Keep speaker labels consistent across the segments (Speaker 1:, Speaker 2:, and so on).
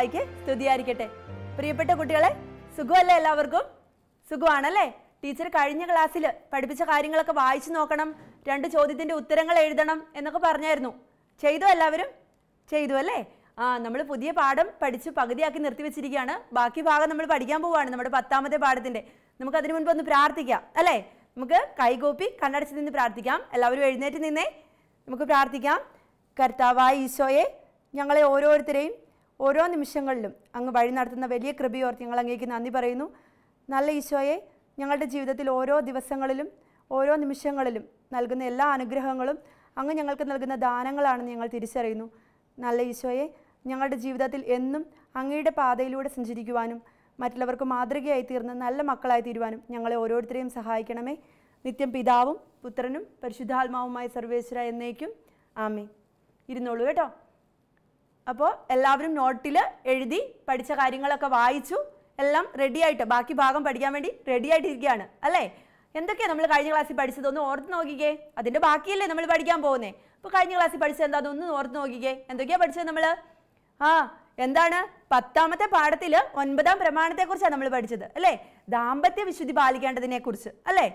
Speaker 1: മിശിഹായിക്ക് സ്തുതിയായിരിക്കട്ടെ പ്രിയപ്പെട്ട കുട്ടികളെ സുഖമല്ലേ എല്ലാവർക്കും സുഖമാണല്ലേ ടീച്ചർ കഴിഞ്ഞ ക്ലാസ്സിൽ പഠിപ്പിച്ച കാര്യങ്ങളൊക്കെ വായിച്ചു നോക്കണം രണ്ട് ചോദ്യത്തിൻ്റെ ഉത്തരങ്ങൾ എഴുതണം എന്നൊക്കെ പറഞ്ഞായിരുന്നു ചെയ്തു എല്ലാവരും ചെയ്തു അല്ലേ ആ നമ്മൾ പുതിയ പാഠം പഠിച്ച് പകുതിയാക്കി നിർത്തിവെച്ചിരിക്കുകയാണ് ബാക്കി ഭാഗം നമ്മൾ പഠിക്കാൻ പോവുകയാണ് നമ്മുടെ പത്താമത്തെ പാഠത്തിൻ്റെ നമുക്ക് അതിനു മുൻപ് ഒന്ന് പ്രാർത്ഥിക്കാം അല്ലേ നമുക്ക് കൈകോപ്പി കണ്ണടച്ച് നിന്ന് പ്രാർത്ഥിക്കാം എല്ലാവരും എഴുന്നേറ്റ് നിന്നേ നമുക്ക് പ്രാർത്ഥിക്കാം കർത്താവായ ഈശോയെ ഞങ്ങളെ ഓരോരുത്തരെയും ഓരോ നിമിഷങ്ങളിലും അങ്ങ് വഴി നടത്തുന്ന വലിയ കൃപയോർത്ത് ഞങ്ങൾ അങ്ങേക്ക് നന്ദി പറയുന്നു നല്ല ഈശോയെ ഞങ്ങളുടെ ജീവിതത്തിൽ ഓരോ ദിവസങ്ങളിലും ഓരോ നിമിഷങ്ങളിലും നൽകുന്ന എല്ലാ അനുഗ്രഹങ്ങളും അങ്ങ് ഞങ്ങൾക്ക് നൽകുന്ന ദാനങ്ങളാണെന്ന് ഞങ്ങൾ തിരിച്ചറിയുന്നു നല്ല ഈശോയെ ഞങ്ങളുടെ ജീവിതത്തിൽ എന്നും അങ്ങയുടെ പാതയിലൂടെ സഞ്ചരിക്കുവാനും മറ്റുള്ളവർക്ക് മാതൃകയായി തീർന്ന് നല്ല മക്കളായി തീരുവാനും ഞങ്ങളെ ഓരോരുത്തരെയും സഹായിക്കണമേ നിത്യം പിതാവും പുത്രനും പരിശുദ്ധാത്മാവുമായ സർവേശ്വര എന്നേക്കും ആമേ ഇരുന്നോളൂ കേട്ടോ അപ്പോൾ എല്ലാവരും നോട്ടിൽ എഴുതി പഠിച്ച കാര്യങ്ങളൊക്കെ വായിച്ചു എല്ലാം റെഡിയായിട്ട് ബാക്കി ഭാഗം പഠിക്കാൻ വേണ്ടി ആയിട്ടിരിക്കുകയാണ് അല്ലേ എന്തൊക്കെയാണ് നമ്മൾ കഴിഞ്ഞ ക്ലാസ്സിൽ പഠിച്ചതൊന്നും ഓർത്ത് നോക്കിക്കേ അതിൻ്റെ ബാക്കിയല്ലേ നമ്മൾ പഠിക്കാൻ പോകുന്നേ അപ്പോൾ കഴിഞ്ഞ ക്ലാസ്സിൽ പഠിച്ചത് എന്താ അതൊന്ന് ഓർത്ത് നോക്കിക്കേ എന്തൊക്കെയാണ് പഠിച്ചത് നമ്മൾ ആ എന്താണ് പത്താമത്തെ പാഠത്തിൽ ഒൻപതാം പ്രമാണത്തെക്കുറിച്ചാണ് നമ്മൾ പഠിച്ചത് അല്ലേ ദാമ്പത്യ വിശുദ്ധി പാലിക്കേണ്ടതിനെക്കുറിച്ച് അല്ലേ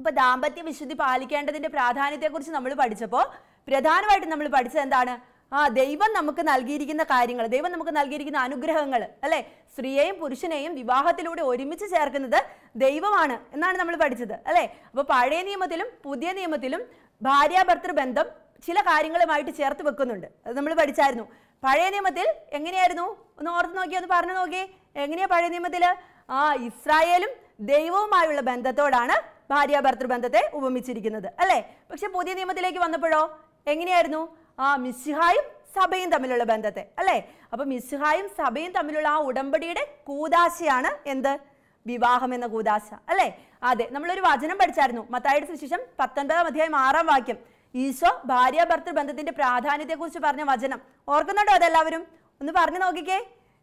Speaker 1: അപ്പോൾ ദാമ്പത്യ വിശുദ്ധി പാലിക്കേണ്ടതിൻ്റെ പ്രാധാന്യത്തെക്കുറിച്ച് നമ്മൾ പഠിച്ചപ്പോൾ പ്രധാനമായിട്ടും നമ്മൾ പഠിച്ചത് എന്താണ് ആ ദൈവം നമുക്ക് നൽകിയിരിക്കുന്ന കാര്യങ്ങൾ ദൈവം നമുക്ക് നൽകിയിരിക്കുന്ന അനുഗ്രഹങ്ങൾ അല്ലെ സ്ത്രീയെയും പുരുഷനെയും വിവാഹത്തിലൂടെ ഒരുമിച്ച് ചേർക്കുന്നത് ദൈവമാണ് എന്നാണ് നമ്മൾ പഠിച്ചത് അല്ലെ അപ്പോൾ പഴയ നിയമത്തിലും പുതിയ നിയമത്തിലും ഭാര്യാഭർത്തൃ ബന്ധം ചില കാര്യങ്ങളുമായിട്ട് ചേർത്ത് വെക്കുന്നുണ്ട് അത് നമ്മൾ പഠിച്ചായിരുന്നു പഴയ നിയമത്തിൽ എങ്ങനെയായിരുന്നു ഒന്ന് ഓർത്ത് നോക്കി ഒന്ന് പറഞ്ഞു നോക്കി എങ്ങനെയാ പഴയ നിയമത്തില് ആ ഇസ്രായേലും ദൈവവുമായുള്ള ബന്ധത്തോടാണ് ഭാര്യാഭർത്തൃ ബന്ധത്തെ ഉപമിച്ചിരിക്കുന്നത് അല്ലേ പക്ഷെ പുതിയ നിയമത്തിലേക്ക് വന്നപ്പോഴോ എങ്ങനെയായിരുന്നു ആ മിസ്സിഹായും സഭയും തമ്മിലുള്ള ബന്ധത്തെ അല്ലേ അപ്പൊ മിസ്സിഹായും സഭയും തമ്മിലുള്ള ആ ഉടമ്പടിയുടെ കൂതാശയാണ് എന്ത് വിവാഹം എന്ന കൂതാശ അല്ലേ അതെ നമ്മളൊരു വചനം പഠിച്ചായിരുന്നു മത്തായിട്ട് സുശേഷം പത്തൊൻപതാം അധ്യായം ആറാം വാക്യം ഈശോ ഭാര്യ ഭർത്തൃ ബന്ധത്തിന്റെ പ്രാധാന്യത്തെക്കുറിച്ച് പറഞ്ഞ വചനം ഓർക്കുന്നുണ്ടോ അതെല്ലാവരും ഒന്ന് പറഞ്ഞു നോക്കിക്കേ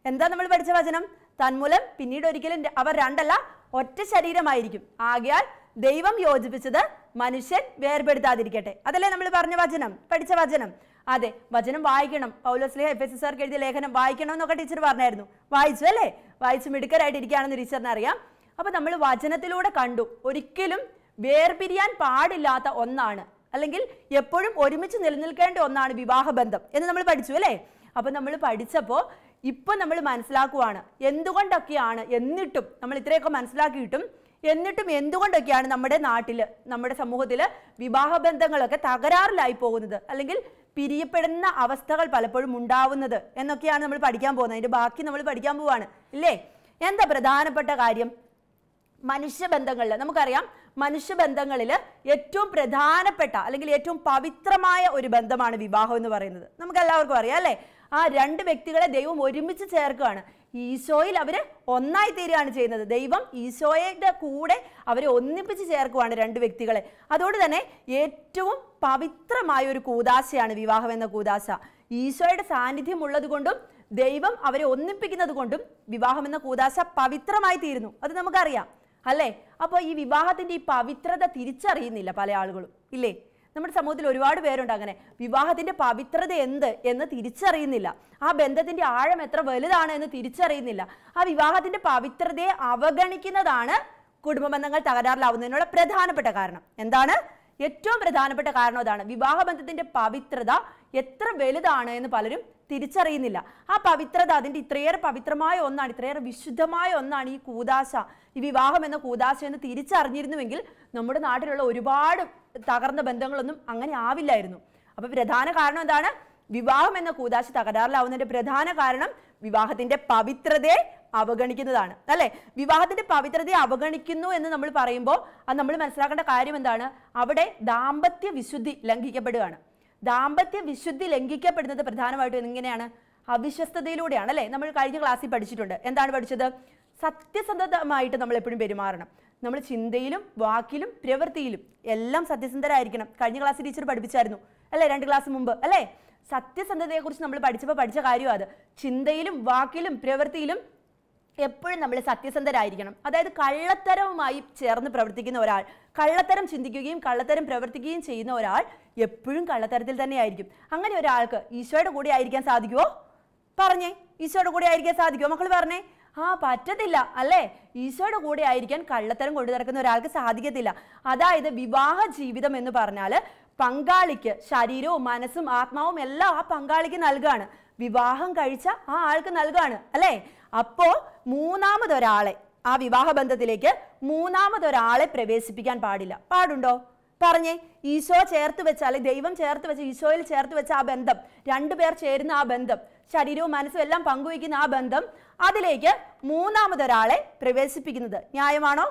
Speaker 1: എന്താ നമ്മൾ പഠിച്ച വചനം തന്മൂലം പിന്നീട് ഒരിക്കലും അവർ രണ്ടല്ല ഒറ്റ ശരീരമായിരിക്കും ആകയാൽ ദൈവം യോജിപ്പിച്ചത് മനുഷ്യൻ വേർപെടുത്താതിരിക്കട്ടെ അതല്ലേ നമ്മൾ പറഞ്ഞ വചനം പഠിച്ച വചനം അതെ വചനം വായിക്കണം പൗലോസ്ലിഹ എഫ് എസ് ആർക്ക് എഴുതിയ ലേഖനം വായിക്കണം എന്നൊക്കെ ടീച്ചർ പറഞ്ഞായിരുന്നു വായിച്ചു അല്ലേ മിടുക്കരായിട്ട് മിടുക്കരായിട്ടിരിക്കുകയാണെന്ന് ടീച്ചറിന് അറിയാം അപ്പൊ നമ്മൾ വചനത്തിലൂടെ കണ്ടു ഒരിക്കലും വേർപിരിയാൻ പാടില്ലാത്ത ഒന്നാണ് അല്ലെങ്കിൽ എപ്പോഴും ഒരുമിച്ച് നിലനിൽക്കേണ്ട ഒന്നാണ് വിവാഹബന്ധം എന്ന് നമ്മൾ പഠിച്ചു അല്ലേ അപ്പൊ നമ്മൾ പഠിച്ചപ്പോൾ ഇപ്പൊ നമ്മൾ മനസ്സിലാക്കുവാണ് എന്തുകൊണ്ടൊക്കെയാണ് എന്നിട്ടും നമ്മൾ ഇത്രയൊക്കെ മനസ്സിലാക്കിയിട്ടും എന്നിട്ടും എന്തുകൊണ്ടൊക്കെയാണ് നമ്മുടെ നാട്ടിൽ നമ്മുടെ സമൂഹത്തിൽ വിവാഹബന്ധങ്ങളൊക്കെ തകരാറിലായി പോകുന്നത് അല്ലെങ്കിൽ പിരിയപ്പെടുന്ന അവസ്ഥകൾ പലപ്പോഴും ഉണ്ടാവുന്നത് എന്നൊക്കെയാണ് നമ്മൾ പഠിക്കാൻ പോകുന്നത് അതിൻ്റെ ബാക്കി നമ്മൾ പഠിക്കാൻ പോവാണ് ഇല്ലേ എന്താ പ്രധാനപ്പെട്ട കാര്യം മനുഷ്യബന്ധങ്ങളിൽ നമുക്കറിയാം മനുഷ്യബന്ധങ്ങളിൽ ഏറ്റവും പ്രധാനപ്പെട്ട അല്ലെങ്കിൽ ഏറ്റവും പവിത്രമായ ഒരു ബന്ധമാണ് വിവാഹം എന്ന് പറയുന്നത് നമുക്ക് എല്ലാവർക്കും അറിയാം അല്ലേ ആ രണ്ട് വ്യക്തികളെ ദൈവം ഒരുമിച്ച് ചേർക്കുകയാണ് ഈശോയിൽ അവർ ഒന്നായി തീരുകയാണ് ചെയ്യുന്നത് ദൈവം ഈശോയുടെ കൂടെ അവരെ ഒന്നിപ്പിച്ച് ചേർക്കുവാണ് രണ്ട് വ്യക്തികളെ അതുകൊണ്ട് തന്നെ ഏറ്റവും പവിത്രമായ ഒരു കൂതാശയാണ് വിവാഹം എന്ന കൂതാശ ഈശോയുടെ സാന്നിധ്യം ഉള്ളതുകൊണ്ടും ദൈവം അവരെ ഒന്നിപ്പിക്കുന്നത് കൊണ്ടും വിവാഹം എന്ന കൂതാശ പവിത്രമായി തീരുന്നു അത് നമുക്കറിയാം അല്ലേ അപ്പോൾ ഈ വിവാഹത്തിൻ്റെ ഈ പവിത്രത തിരിച്ചറിയുന്നില്ല പല ആളുകളും ഇല്ലേ നമ്മുടെ സമൂഹത്തിൽ ഒരുപാട് പേരുണ്ട് അങ്ങനെ വിവാഹത്തിന്റെ പവിത്രത എന്ത് എന്ന് തിരിച്ചറിയുന്നില്ല ആ ബന്ധത്തിന്റെ ആഴം എത്ര വലുതാണ് എന്ന് തിരിച്ചറിയുന്നില്ല ആ വിവാഹത്തിന്റെ പവിത്രതയെ അവഗണിക്കുന്നതാണ് കുടുംബ ബന്ധങ്ങൾ തകരാറിലാവുന്നതിനുള്ള പ്രധാനപ്പെട്ട കാരണം എന്താണ് ഏറ്റവും പ്രധാനപ്പെട്ട കാരണം അതാണ് വിവാഹബന്ധത്തിന്റെ പവിത്രത എത്ര വലുതാണ് എന്ന് പലരും തിരിച്ചറിയുന്നില്ല ആ പവിത്രത അതിൻ്റെ ഇത്രയേറെ പവിത്രമായ ഒന്നാണ് ഇത്രയേറെ വിശുദ്ധമായ ഒന്നാണ് ഈ കൂതാശ ഈ വിവാഹം എന്ന കൂതാശ എന്ന് തിരിച്ചറിഞ്ഞിരുന്നുവെങ്കിൽ നമ്മുടെ നാട്ടിലുള്ള ഒരുപാട് തകർന്ന ബന്ധങ്ങളൊന്നും അങ്ങനെ ആവില്ലായിരുന്നു അപ്പോൾ പ്രധാന കാരണം എന്താണ് വിവാഹം എന്ന കൂതാശ തകരാറിലാവുന്നതിൻ്റെ പ്രധാന കാരണം വിവാഹത്തിന്റെ പവിത്രതയെ അവഗണിക്കുന്നതാണ് അല്ലെ വിവാഹത്തിന്റെ പവിത്രതയെ അവഗണിക്കുന്നു എന്ന് നമ്മൾ പറയുമ്പോൾ അത് നമ്മൾ മനസ്സിലാക്കേണ്ട കാര്യം എന്താണ് അവിടെ ദാമ്പത്യ വിശുദ്ധി ലംഘിക്കപ്പെടുകയാണ് ദാമ്പത്യ വിശുദ്ധി ലംഘിക്കപ്പെടുന്നത് പ്രധാനമായിട്ടും എങ്ങനെയാണ് അവിശ്വസ്തയിലൂടെയാണ് അല്ലെ നമ്മൾ കഴിഞ്ഞ ക്ലാസ്സിൽ പഠിച്ചിട്ടുണ്ട് എന്താണ് പഠിച്ചത് സത്യസന്ധമായിട്ട് നമ്മൾ എപ്പോഴും പെരുമാറണം നമ്മൾ ചിന്തയിലും വാക്കിലും പ്രവൃത്തിയിലും എല്ലാം സത്യസന്ധരായിരിക്കണം കഴിഞ്ഞ ക്ലാസ് ടീച്ചർ പഠിപ്പിച്ചായിരുന്നു അല്ലേ രണ്ട് ക്ലാസ് മുമ്പ് അല്ലേ സത്യസന്ധതയെക്കുറിച്ച് നമ്മൾ പഠിച്ചപ്പോൾ പഠിച്ച കാര്യം അത് ചിന്തയിലും വാക്കിലും പ്രവൃത്തിയിലും എപ്പോഴും നമ്മൾ സത്യസന്ധരായിരിക്കണം അതായത് കള്ളത്തരവുമായി ചേർന്ന് പ്രവർത്തിക്കുന്ന ഒരാൾ കള്ളത്തരം ചിന്തിക്കുകയും കള്ളത്തരം പ്രവർത്തിക്കുകയും ചെയ്യുന്ന ഒരാൾ എപ്പോഴും കള്ളത്തരത്തിൽ തന്നെയായിരിക്കും അങ്ങനെ ഒരാൾക്ക് ഈശോയുടെ കൂടെ ആയിരിക്കാൻ സാധിക്കുമോ പറഞ്ഞേ ഈശോയുടെ കൂടെ ആയിരിക്കാൻ സാധിക്കുമോ മക്കൾ പറഞ്ഞേ ആ പറ്റത്തില്ല അല്ലേ ഈശോയുടെ കൂടെ ആയിരിക്കാൻ കള്ളത്തരം കൊണ്ടു നടക്കുന്ന ഒരാൾക്ക് സാധിക്കത്തില്ല അതായത് വിവാഹ ജീവിതം എന്ന് പറഞ്ഞാൽ പങ്കാളിക്ക് ശരീരവും മനസ്സും ആത്മാവും എല്ലാം ആ പങ്കാളിക്ക് നൽകുകയാണ് വിവാഹം കഴിച്ച ആ ആൾക്ക് നൽകുകയാണ് അല്ലേ അപ്പോൾ മൂന്നാമതൊരാളെ ആ വിവാഹബന്ധത്തിലേക്ക് മൂന്നാമതൊരാളെ പ്രവേശിപ്പിക്കാൻ പാടില്ല പാടുണ്ടോ പറഞ്ഞേ ഈശോ ചേർത്ത് വെച്ച അല്ലെ ദൈവം ചേർത്ത് വെച്ച ഈശോയിൽ ചേർത്ത് വെച്ച ആ ബന്ധം രണ്ടുപേർ ചേരുന്ന ആ ബന്ധം ശരീരവും മനസ്സും എല്ലാം പങ്കുവയ്ക്കുന്ന ആ ബന്ധം അതിലേക്ക് മൂന്നാമതൊരാളെ പ്രവേശിപ്പിക്കുന്നത് ന്യായമാണോ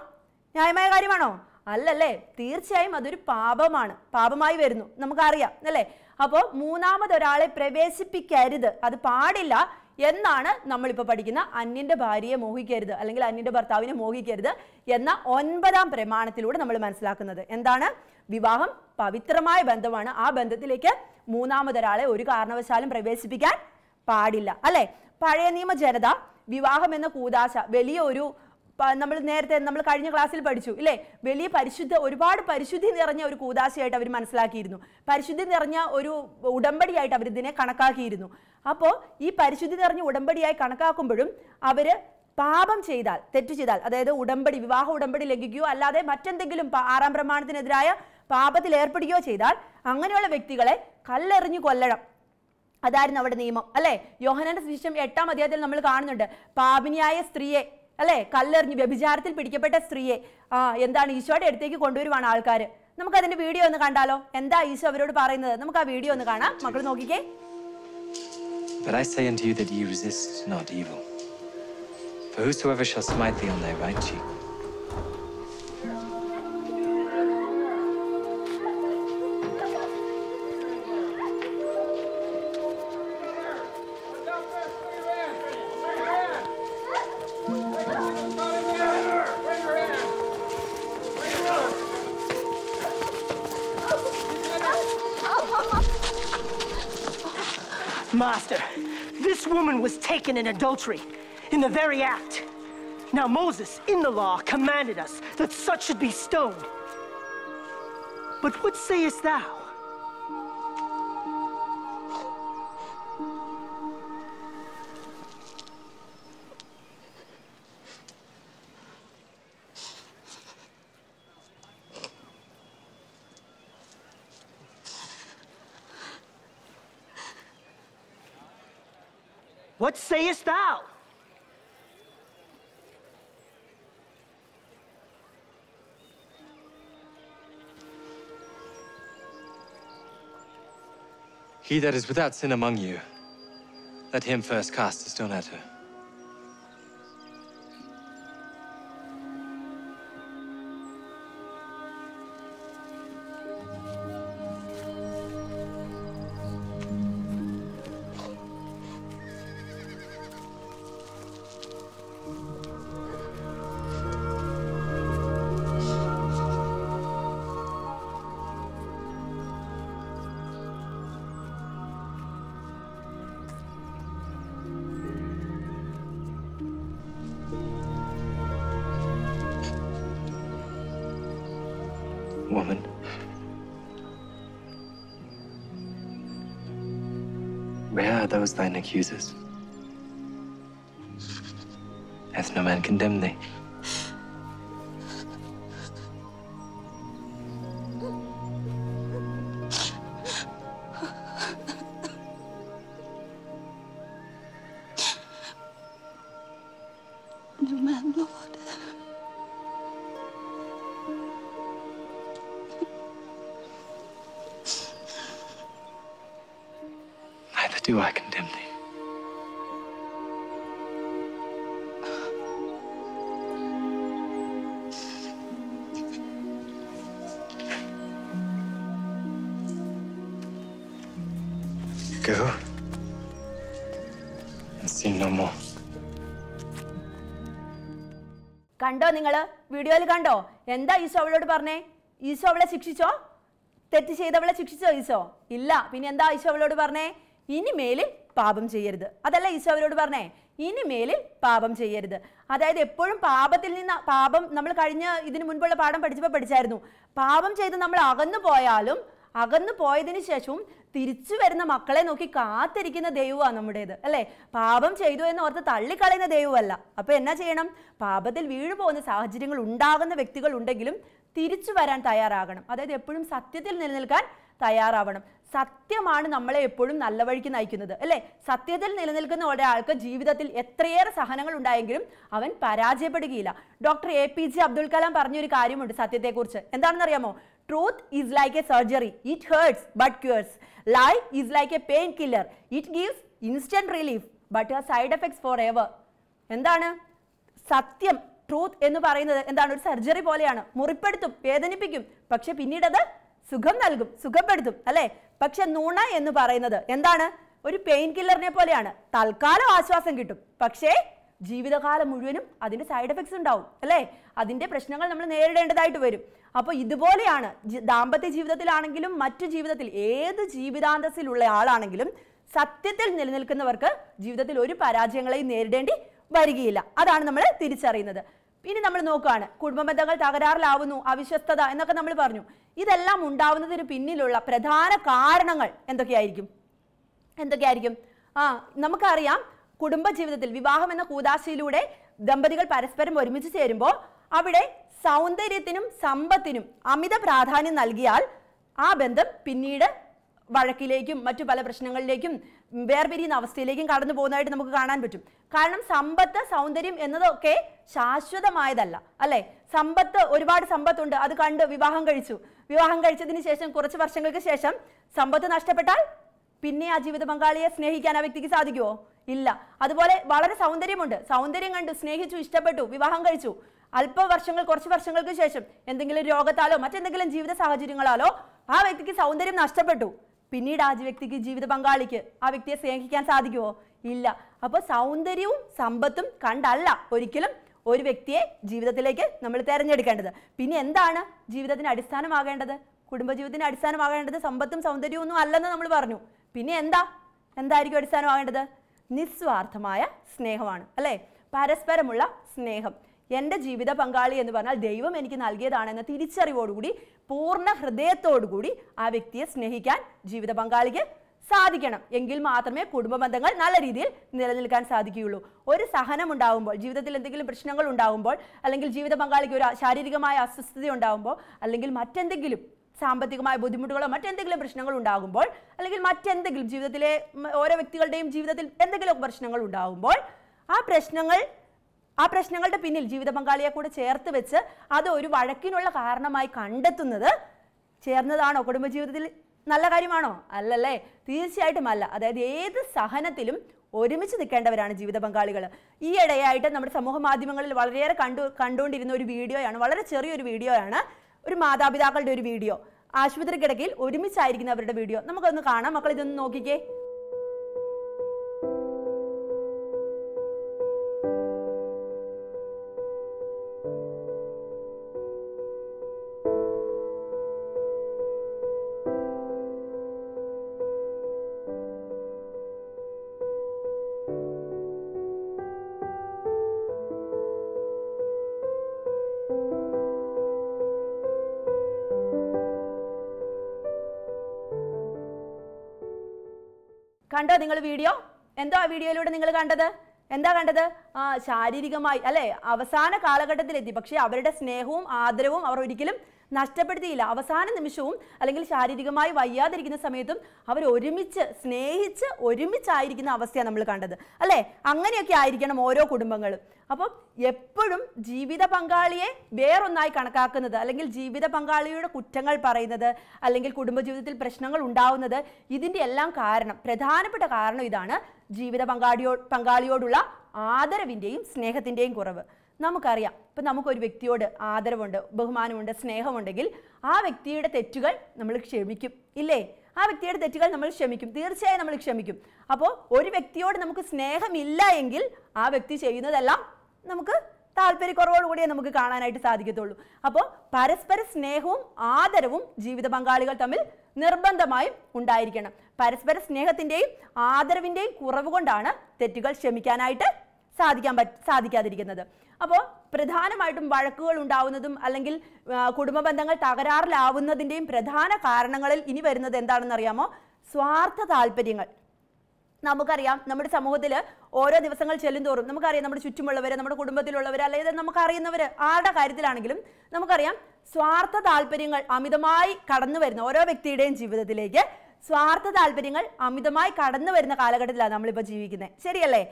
Speaker 1: ന്യായമായ കാര്യമാണോ അല്ലല്ലേ തീർച്ചയായും അതൊരു പാപമാണ് പാപമായി വരുന്നു നമുക്കറിയാം അല്ലേ അപ്പോൾ മൂന്നാമതൊരാളെ പ്രവേശിപ്പിക്കരുത് അത് പാടില്ല എന്നാണ് നമ്മളിപ്പോൾ പഠിക്കുന്ന അന്യൻ്റെ ഭാര്യയെ മോഹിക്കരുത് അല്ലെങ്കിൽ അന്യൻ്റെ ഭർത്താവിനെ മോഹിക്കരുത് എന്ന ഒൻപതാം പ്രമാണത്തിലൂടെ നമ്മൾ മനസ്സിലാക്കുന്നത് എന്താണ് വിവാഹം പവിത്രമായ ബന്ധമാണ് ആ ബന്ധത്തിലേക്ക് മൂന്നാമതൊരാളെ ഒരു കാരണവശാലും പ്രവേശിപ്പിക്കാൻ പാടില്ല അല്ലെ പഴയ നിയമ ജനത വിവാഹം എന്ന കൂതാശ വലിയ ഒരു നമ്മൾ നേരത്തെ നമ്മൾ കഴിഞ്ഞ ക്ലാസ്സിൽ പഠിച്ചു ഇല്ലേ വലിയ പരിശുദ്ധ ഒരുപാട് പരിശുദ്ധി നിറഞ്ഞ ഒരു കൂതാശയായിട്ട് അവർ മനസ്സിലാക്കിയിരുന്നു പരിശുദ്ധി നിറഞ്ഞ ഒരു ഉടമ്പടിയായിട്ട് അവർ ഇതിനെ കണക്കാക്കിയിരുന്നു അപ്പോൾ ഈ പരിശുദ്ധി നിറഞ്ഞ ഉടമ്പടിയായി കണക്കാക്കുമ്പോഴും അവർ പാപം ചെയ്താൽ തെറ്റ് ചെയ്താൽ അതായത് ഉടമ്പടി വിവാഹ ഉടമ്പടി ലംഘിക്കുകയോ അല്ലാതെ മറ്റെന്തെങ്കിലും ആറാം പ്രമാണത്തിനെതിരായ പാപത്തിൽ ഏർപ്പെടുകയോ ചെയ്താൽ അങ്ങനെയുള്ള വ്യക്തികളെ കല്ലെറിഞ്ഞു കൊല്ലണം അതായിരുന്നു അവിടെ നിയമം അല്ലെ യോഹനന്റെ ശിഷ്യം എട്ടാം അധ്യായത്തിൽ നമ്മൾ കാണുന്നുണ്ട് പാപിനിയായ സ്ത്രീയെ അല്ലെ കല്ലെറിഞ്ഞ് വ്യഭിചാരത്തിൽ പിടിക്കപ്പെട്ട സ്ത്രീയെ ആ എന്താണ് ഈശോയുടെ അടുത്തേക്ക് കൊണ്ടുവരുവാണ് ആൾക്കാർ നമുക്ക് അതിന്റെ വീഡിയോ ഒന്ന് കണ്ടാലോ എന്താ ഈശോ അവരോട് പറയുന്നത് നമുക്ക് ആ വീഡിയോ ഒന്ന് കാണാം മക്കൾ നോക്കിക്കേ But I say unto you that ye resist not evil. For whosoever shall smite thee on thy right cheek, fornication and adultery in the very act. Now Moses, in the law, commanded us that such should be stoned. But what sayest thou? What sayest thou? He that is without sin among you, let him first cast a stone at her. those thine accusers? Hath no man condemned thee? No man, Lord. നിങ്ങൾ വീഡിയോയിൽ കണ്ടോ എന്താ ഈശോ അവളോട് പറഞ്ഞേ ഈശോ അവളെ ശിക്ഷിച്ചോ തെറ്റ് ചെയ്തവളെ ശിക്ഷിച്ചോ ഈശോ ഇല്ല പിന്നെ എന്താ ഈശോ അവളോട് പറഞ്ഞേ ഇനിമേലിൽ പാപം ചെയ്യരുത് അതല്ല ഈശോ അവരോട് പറഞ്ഞേ ഇനിമേലിൽ പാപം ചെയ്യരുത് അതായത് എപ്പോഴും പാപത്തിൽ നിന്ന് പാപം നമ്മൾ കഴിഞ്ഞ ഇതിനു മുൻപുള്ള പാഠം പഠിച്ചപ്പോൾ പഠിച്ചായിരുന്നു പാപം ചെയ്ത് നമ്മൾ അകന്നു പോയാലും അകന്നു പോയതിനു ശേഷവും തിരിച്ചു വരുന്ന മക്കളെ നോക്കി കാത്തിരിക്കുന്ന ദൈവമാണ് നമ്മുടേത് അല്ലേ പാപം ചെയ്തു എന്ന് ഓർത്ത് തള്ളിക്കളയുന്ന ദൈവമല്ല അപ്പോൾ എന്നാ ചെയ്യണം പാപത്തിൽ വീഴു പോകുന്ന സാഹചര്യങ്ങൾ ഉണ്ടാകുന്ന വ്യക്തികൾ ഉണ്ടെങ്കിലും തിരിച്ചു വരാൻ തയ്യാറാകണം അതായത് എപ്പോഴും സത്യത്തിൽ നിലനിൽക്കാൻ തയ്യാറാവണം സത്യമാണ് നമ്മളെ എപ്പോഴും നല്ല വഴിക്ക് നയിക്കുന്നത് അല്ലേ സത്യത്തിൽ നിലനിൽക്കുന്ന ഒരാൾക്ക് ജീവിതത്തിൽ എത്രയേറെ സഹനങ്ങൾ ഉണ്ടായെങ്കിലും അവൻ പരാജയപ്പെടുകയില്ല doctor A P J Abdul Kalam പറഞ്ഞൊരു കാര്യമുണ്ട് സത്യത്തെക്കുറിച്ച് അറിയാമോ Truth is like a surgery. It hurts but cures. Lie is like a painkiller. It gives instant relief but has side effects forever. എന്താണ് സത്യം ട്രൂത്ത് എന്ന് പറയുന്നത് എന്താണ് ഒരു സർജറി പോലെയാണ് മുറിപ്പെടുത്തും വേദനിപ്പിക്കും പക്ഷെ പിന്നീട് അത് സുഖം നൽകും സുഖപ്പെടുത്തും അല്ലേ പക്ഷെ നുണ എന്ന് പറയുന്നത് എന്താണ് ഒരു പെയിൻ കില്ലറിനെ പോലെയാണ് തൽക്കാലം ആശ്വാസം കിട്ടും പക്ഷേ ജീവിതകാലം മുഴുവനും അതിൻ്റെ സൈഡ് എഫക്ട്സ് ഉണ്ടാവും അല്ലേ അതിൻ്റെ പ്രശ്നങ്ങൾ നമ്മൾ നേരിടേണ്ടതായിട്ട് വരും അപ്പോൾ ഇതുപോലെയാണ് ദാമ്പത്യ ജീവിതത്തിലാണെങ്കിലും മറ്റു ജീവിതത്തിൽ ഏത് ജീവിതാന്തസ്സിലുള്ള ആളാണെങ്കിലും സത്യത്തിൽ നിലനിൽക്കുന്നവർക്ക് ജീവിതത്തിൽ ഒരു പരാജയങ്ങളെയും നേരിടേണ്ടി വരികയില്ല അതാണ് നമ്മൾ തിരിച്ചറിയുന്നത് ഇനി നമ്മൾ നോക്കുകയാണ് ബന്ധങ്ങൾ തകരാറിലാവുന്നു അവിശ്വസ്തത എന്നൊക്കെ നമ്മൾ പറഞ്ഞു ഇതെല്ലാം ഉണ്ടാവുന്നതിന് പിന്നിലുള്ള പ്രധാന കാരണങ്ങൾ എന്തൊക്കെയായിരിക്കും എന്തൊക്കെയായിരിക്കും ആ നമുക്കറിയാം കുടുംബജീവിതത്തിൽ വിവാഹം എന്ന കൂതാശയിലൂടെ ദമ്പതികൾ പരസ്പരം ഒരുമിച്ച് ചേരുമ്പോൾ അവിടെ സൗന്ദര്യത്തിനും സമ്പത്തിനും അമിത പ്രാധാന്യം നൽകിയാൽ ആ ബന്ധം പിന്നീട് വഴക്കിലേക്കും മറ്റു പല പ്രശ്നങ്ങളിലേക്കും വേർപിരിയുന്ന അവസ്ഥയിലേക്കും കടന്നു പോകുന്നതായിട്ട് നമുക്ക് കാണാൻ പറ്റും കാരണം സമ്പത്ത് സൗന്ദര്യം എന്നതൊക്കെ ശാശ്വതമായതല്ല അല്ലെ സമ്പത്ത് ഒരുപാട് സമ്പത്തുണ്ട് അത് കണ്ട് വിവാഹം കഴിച്ചു വിവാഹം കഴിച്ചതിന് ശേഷം കുറച്ച് വർഷങ്ങൾക്ക് ശേഷം സമ്പത്ത് നഷ്ടപ്പെട്ടാൽ പിന്നെ ആ ജീവിത പങ്കാളിയെ സ്നേഹിക്കാൻ ആ വ്യക്തിക്ക് സാധിക്കുമോ ഇല്ല അതുപോലെ വളരെ സൗന്ദര്യമുണ്ട് സൗന്ദര്യം കണ്ടു സ്നേഹിച്ചു ഇഷ്ടപ്പെട്ടു വിവാഹം കഴിച്ചു അല്പ വർഷങ്ങൾ കുറച്ച് വർഷങ്ങൾക്ക് ശേഷം എന്തെങ്കിലും രോഗത്താലോ മറ്റെന്തെങ്കിലും ജീവിത സാഹചര്യങ്ങളാലോ ആ വ്യക്തിക്ക് സൗന്ദര്യം നഷ്ടപ്പെട്ടു പിന്നീട് ആ വ്യക്തിക്ക് ജീവിത പങ്കാളിക്ക് ആ വ്യക്തിയെ സ്നേഹിക്കാൻ സാധിക്കുമോ ഇല്ല അപ്പോൾ സൗന്ദര്യവും സമ്പത്തും കണ്ടല്ല ഒരിക്കലും ഒരു വ്യക്തിയെ ജീവിതത്തിലേക്ക് നമ്മൾ തിരഞ്ഞെടുക്കേണ്ടത് പിന്നെ എന്താണ് ജീവിതത്തിന് അടിസ്ഥാനമാകേണ്ടത് കുടുംബജീവിതത്തിന് അടിസ്ഥാനമാകേണ്ടത് സമ്പത്തും സൗന്ദര്യവും ഒന്നും അല്ലെന്ന് നമ്മൾ പറഞ്ഞു പിന്നെ എന്താ എന്തായിരിക്കും അടിസ്ഥാനമാകേണ്ടത് നിസ്വാർത്ഥമായ സ്നേഹമാണ് അല്ലേ പരസ്പരമുള്ള സ്നേഹം എൻ്റെ ജീവിത പങ്കാളി എന്ന് പറഞ്ഞാൽ ദൈവം എനിക്ക് നൽകിയതാണെന്ന തിരിച്ചറിവോടുകൂടി പൂർണ്ണ ഹൃദയത്തോടുകൂടി ആ വ്യക്തിയെ സ്നേഹിക്കാൻ ജീവിത പങ്കാളിക്ക് സാധിക്കണം എങ്കിൽ മാത്രമേ കുടുംബ ബന്ധങ്ങൾ നല്ല രീതിയിൽ നിലനിൽക്കാൻ സാധിക്കുകയുള്ളൂ ഒരു സഹനം ഉണ്ടാകുമ്പോൾ ജീവിതത്തിൽ എന്തെങ്കിലും പ്രശ്നങ്ങൾ ഉണ്ടാകുമ്പോൾ അല്ലെങ്കിൽ ജീവിത പങ്കാളിക്ക് ഒരു ശാരീരികമായ അസ്വസ്ഥത ഉണ്ടാകുമ്പോൾ അല്ലെങ്കിൽ മറ്റെന്തെങ്കിലും സാമ്പത്തികമായ ബുദ്ധിമുട്ടുകളോ മറ്റെന്തെങ്കിലും പ്രശ്നങ്ങൾ ഉണ്ടാകുമ്പോൾ അല്ലെങ്കിൽ മറ്റെന്തെങ്കിലും ജീവിതത്തിലെ ഓരോ വ്യക്തികളുടെയും ജീവിതത്തിൽ എന്തെങ്കിലും പ്രശ്നങ്ങൾ ഉണ്ടാകുമ്പോൾ ആ പ്രശ്നങ്ങൾ ആ പ്രശ്നങ്ങളുടെ പിന്നിൽ ജീവിത പങ്കാളിയെ കൂടെ ചേർത്ത് വെച്ച് അത് ഒരു വഴക്കിനുള്ള കാരണമായി കണ്ടെത്തുന്നത് ചേർന്നതാണോ കുടുംബജീവിതത്തിൽ നല്ല കാര്യമാണോ അല്ലല്ലേ തീർച്ചയായിട്ടും അല്ല അതായത് ഏത് സഹനത്തിലും ഒരുമിച്ച് നിൽക്കേണ്ടവരാണ് ജീവിത പങ്കാളികൾ ഈ ഇടയായിട്ട് നമ്മുടെ സമൂഹ മാധ്യമങ്ങളിൽ വളരെയേറെ കണ്ടു കണ്ടുകൊണ്ടിരുന്ന ഒരു വീഡിയോയാണ് വളരെ ചെറിയൊരു വീഡിയോയാണ് ഒരു മാതാപിതാക്കളുടെ ഒരു വീഡിയോ ആശുപത്രി കിടക്കയിൽ ഒരുമിച്ചായിരിക്കുന്നവരുടെ വീഡിയോ നമുക്കൊന്ന് കാണാം മക്കൾ ഇതൊന്ന് നോക്കിക്കേ കണ്ടോ നിങ്ങൾ വീഡിയോ എന്തോ ആ വീഡിയോയിലൂടെ നിങ്ങൾ കണ്ടത് എന്താ കണ്ടത് ആ ശാരീരികമായി അല്ലെ അവസാന കാലഘട്ടത്തിലെത്തി പക്ഷേ അവരുടെ സ്നേഹവും ആദരവും അവർ ഒരിക്കലും നഷ്ടപ്പെടുത്തിയില്ല അവസാന നിമിഷവും അല്ലെങ്കിൽ ശാരീരികമായി വയ്യാതിരിക്കുന്ന സമയത്തും അവർ ഒരുമിച്ച് സ്നേഹിച്ച് ഒരുമിച്ചായിരിക്കുന്ന അവസ്ഥയാണ് നമ്മൾ കണ്ടത് അല്ലേ അങ്ങനെയൊക്കെ ആയിരിക്കണം ഓരോ കുടുംബങ്ങളും അപ്പം എപ്പോഴും ജീവിത പങ്കാളിയെ വേറൊന്നായി കണക്കാക്കുന്നത് അല്ലെങ്കിൽ ജീവിത പങ്കാളിയുടെ കുറ്റങ്ങൾ പറയുന്നത് അല്ലെങ്കിൽ കുടുംബജീവിതത്തിൽ പ്രശ്നങ്ങൾ ഉണ്ടാവുന്നത് ഇതിൻ്റെ എല്ലാം കാരണം പ്രധാനപ്പെട്ട കാരണം ഇതാണ് ജീവിത പങ്കാളിയോ പങ്കാളിയോടുള്ള ആദരവിൻ്റെയും സ്നേഹത്തിൻ്റെയും കുറവ് നമുക്കറിയാം ഇപ്പം നമുക്കൊരു വ്യക്തിയോട് ആദരവുണ്ട് ബഹുമാനമുണ്ട് സ്നേഹമുണ്ടെങ്കിൽ ആ വ്യക്തിയുടെ തെറ്റുകൾ നമ്മൾ ക്ഷമിക്കും ഇല്ലേ ആ വ്യക്തിയുടെ തെറ്റുകൾ നമ്മൾ ക്ഷമിക്കും തീർച്ചയായും നമ്മൾ ക്ഷമിക്കും അപ്പോൾ ഒരു വ്യക്തിയോട് നമുക്ക് സ്നേഹമില്ല എങ്കിൽ ആ വ്യക്തി ചെയ്യുന്നതെല്ലാം നമുക്ക് താല്പര്യക്കുറവോടുകൂടിയേ നമുക്ക് കാണാനായിട്ട് സാധിക്കത്തുള്ളൂ അപ്പോൾ പരസ്പര സ്നേഹവും ആദരവും ജീവിത പങ്കാളികൾ തമ്മിൽ നിർബന്ധമായും ഉണ്ടായിരിക്കണം പരസ്പര സ്നേഹത്തിൻ്റെയും ആദരവിൻ്റെയും കുറവ് കൊണ്ടാണ് തെറ്റുകൾ ക്ഷമിക്കാനായിട്ട് സാധിക്കാൻ പറ്റ സാധിക്കാതിരിക്കുന്നത് അപ്പോൾ പ്രധാനമായിട്ടും വഴക്കുകൾ ഉണ്ടാവുന്നതും അല്ലെങ്കിൽ കുടുംബ ബന്ധങ്ങൾ തകരാറിലാവുന്നതിൻ്റെയും പ്രധാന കാരണങ്ങളിൽ ഇനി വരുന്നത് എന്താണെന്ന് അറിയാമോ സ്വാർത്ഥ താല്പര്യങ്ങൾ നമുക്കറിയാം നമ്മുടെ സമൂഹത്തിൽ ഓരോ ദിവസങ്ങൾ ചെല്ലുന്തോറും നമുക്കറിയാം നമ്മുടെ ചുറ്റുമുള്ളവർ നമ്മുടെ കുടുംബത്തിലുള്ളവർ അല്ലെങ്കിൽ നമുക്കറിയുന്നവർ ആരുടെ കാര്യത്തിലാണെങ്കിലും നമുക്കറിയാം സ്വാർത്ഥ താല്പര്യങ്ങൾ അമിതമായി കടന്നു വരുന്ന ഓരോ വ്യക്തിയുടെയും ജീവിതത്തിലേക്ക് സ്വാർത്ഥ താല്പര്യങ്ങൾ അമിതമായി കടന്നു വരുന്ന കാലഘട്ടത്തിലാണ് നമ്മളിപ്പോൾ ജീവിക്കുന്നത് ശരിയല്ലേ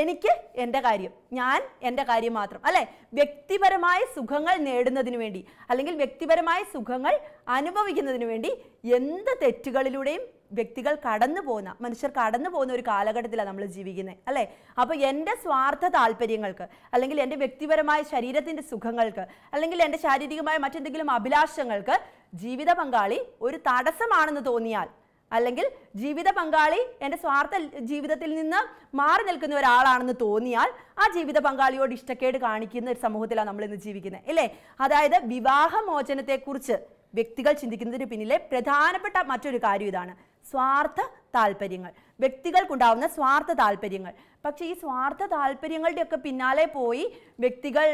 Speaker 1: എനിക്ക് എൻ്റെ കാര്യം ഞാൻ എൻ്റെ കാര്യം മാത്രം അല്ലെ വ്യക്തിപരമായ സുഖങ്ങൾ നേടുന്നതിന് വേണ്ടി അല്ലെങ്കിൽ വ്യക്തിപരമായ സുഖങ്ങൾ അനുഭവിക്കുന്നതിന് വേണ്ടി എന്ത് തെറ്റുകളിലൂടെയും വ്യക്തികൾ കടന്നു പോകുന്ന മനുഷ്യർ കടന്നു പോകുന്ന ഒരു കാലഘട്ടത്തിലാണ് നമ്മൾ ജീവിക്കുന്നത് അല്ലേ അപ്പോൾ എൻ്റെ സ്വാർത്ഥ താല്പര്യങ്ങൾക്ക് അല്ലെങ്കിൽ എൻ്റെ വ്യക്തിപരമായ ശരീരത്തിൻ്റെ സുഖങ്ങൾക്ക് അല്ലെങ്കിൽ എൻ്റെ ശാരീരികമായ മറ്റെന്തെങ്കിലും അഭിലാഷങ്ങൾക്ക് ജീവിത പങ്കാളി ഒരു തടസ്സമാണെന്ന് തോന്നിയാൽ അല്ലെങ്കിൽ ജീവിത പങ്കാളി എൻ്റെ സ്വാർത്ഥ ജീവിതത്തിൽ നിന്ന് മാറി നിൽക്കുന്ന ഒരാളാണെന്ന് തോന്നിയാൽ ആ ജീവിത പങ്കാളിയോട് ഇഷ്ടക്കേട് കാണിക്കുന്ന ഒരു സമൂഹത്തിലാണ് നമ്മൾ ഇന്ന് ജീവിക്കുന്നത് ഇല്ലേ അതായത് വിവാഹമോചനത്തെക്കുറിച്ച് വ്യക്തികൾ ചിന്തിക്കുന്നതിന് പിന്നിലെ പ്രധാനപ്പെട്ട മറ്റൊരു കാര്യം ഇതാണ് സ്വാർത്ഥ താല്പര്യങ്ങൾ വ്യക്തികൾക്കുണ്ടാവുന്ന സ്വാർത്ഥ താല്പര്യങ്ങൾ പക്ഷേ ഈ സ്വാർത്ഥ താല്പര്യങ്ങളുടെയൊക്കെ പിന്നാലെ പോയി വ്യക്തികൾ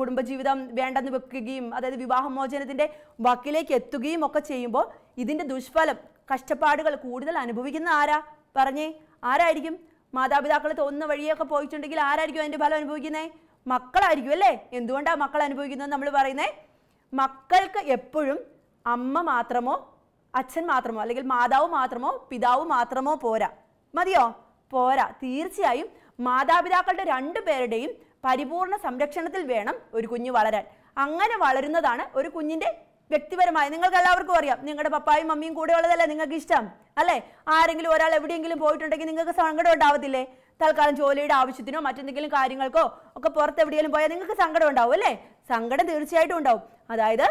Speaker 1: കുടുംബജീവിതം വേണ്ടെന്ന് വെക്കുകയും അതായത് വിവാഹമോചനത്തിൻ്റെ വക്കിലേക്ക് എത്തുകയും ഒക്കെ ചെയ്യുമ്പോൾ ഇതിൻ്റെ ദുഷ്ഫലം കഷ്ടപ്പാടുകൾ കൂടുതൽ അനുഭവിക്കുന്ന ആരാ പറഞ്ഞേ ആരായിരിക്കും മാതാപിതാക്കൾ തോന്നുന്ന വഴിയൊക്കെ പോയിട്ടുണ്ടെങ്കിൽ ആരായിരിക്കും അതിൻ്റെ ഫലം അനുഭവിക്കുന്നത് മക്കളായിരിക്കും അല്ലേ എന്തുകൊണ്ടാണ് മക്കൾ അനുഭവിക്കുന്നത് നമ്മൾ പറയുന്നത് മക്കൾക്ക് എപ്പോഴും അമ്മ മാത്രമോ അച്ഛൻ മാത്രമോ അല്ലെങ്കിൽ മാതാവ് മാത്രമോ പിതാവ് മാത്രമോ പോരാ മതിയോ പോരാ തീർച്ചയായും മാതാപിതാക്കളുടെ രണ്ടു പേരുടെയും പരിപൂർണ സംരക്ഷണത്തിൽ വേണം ഒരു കുഞ്ഞ് വളരാൻ അങ്ങനെ വളരുന്നതാണ് ഒരു കുഞ്ഞിൻ്റെ വ്യക്തിപരമായി നിങ്ങൾക്ക് എല്ലാവർക്കും അറിയാം നിങ്ങളുടെ പപ്പായും മമ്മിയും കൂടെ ഉള്ളതല്ലേ നിങ്ങൾക്ക് ഇഷ്ടം അല്ലേ ആരെങ്കിലും ഒരാൾ എവിടെയെങ്കിലും പോയിട്ടുണ്ടെങ്കിൽ നിങ്ങൾക്ക് സങ്കടം ഉണ്ടാവത്തില്ലേ തൽക്കാലം ജോലിയുടെ ആവശ്യത്തിനോ മറ്റെന്തെങ്കിലും കാര്യങ്ങൾക്കോ ഒക്കെ പുറത്ത് എവിടെയെങ്കിലും പോയാൽ നിങ്ങൾക്ക് സങ്കടം ഉണ്ടാവും അല്ലേ സങ്കടം തീർച്ചയായിട്ടും ഉണ്ടാവും അതായത്